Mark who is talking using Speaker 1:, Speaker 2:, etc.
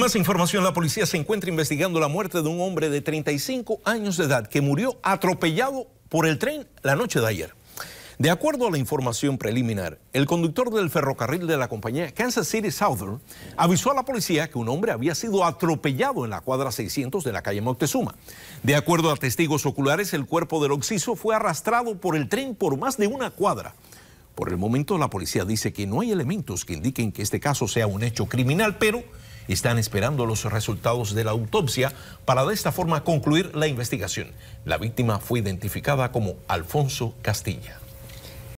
Speaker 1: más información, la policía se encuentra investigando la muerte de un hombre de 35 años de edad que murió atropellado por el tren la noche de ayer. De acuerdo a la información preliminar, el conductor del ferrocarril de la compañía Kansas City Southern avisó a la policía que un hombre había sido atropellado en la cuadra 600 de la calle Moctezuma. De acuerdo a testigos oculares, el cuerpo del occiso fue arrastrado por el tren por más de una cuadra. Por el momento, la policía dice que no hay elementos que indiquen que este caso sea un hecho criminal, pero están esperando los resultados de la autopsia para de esta forma concluir la investigación. La víctima fue identificada como Alfonso Castilla.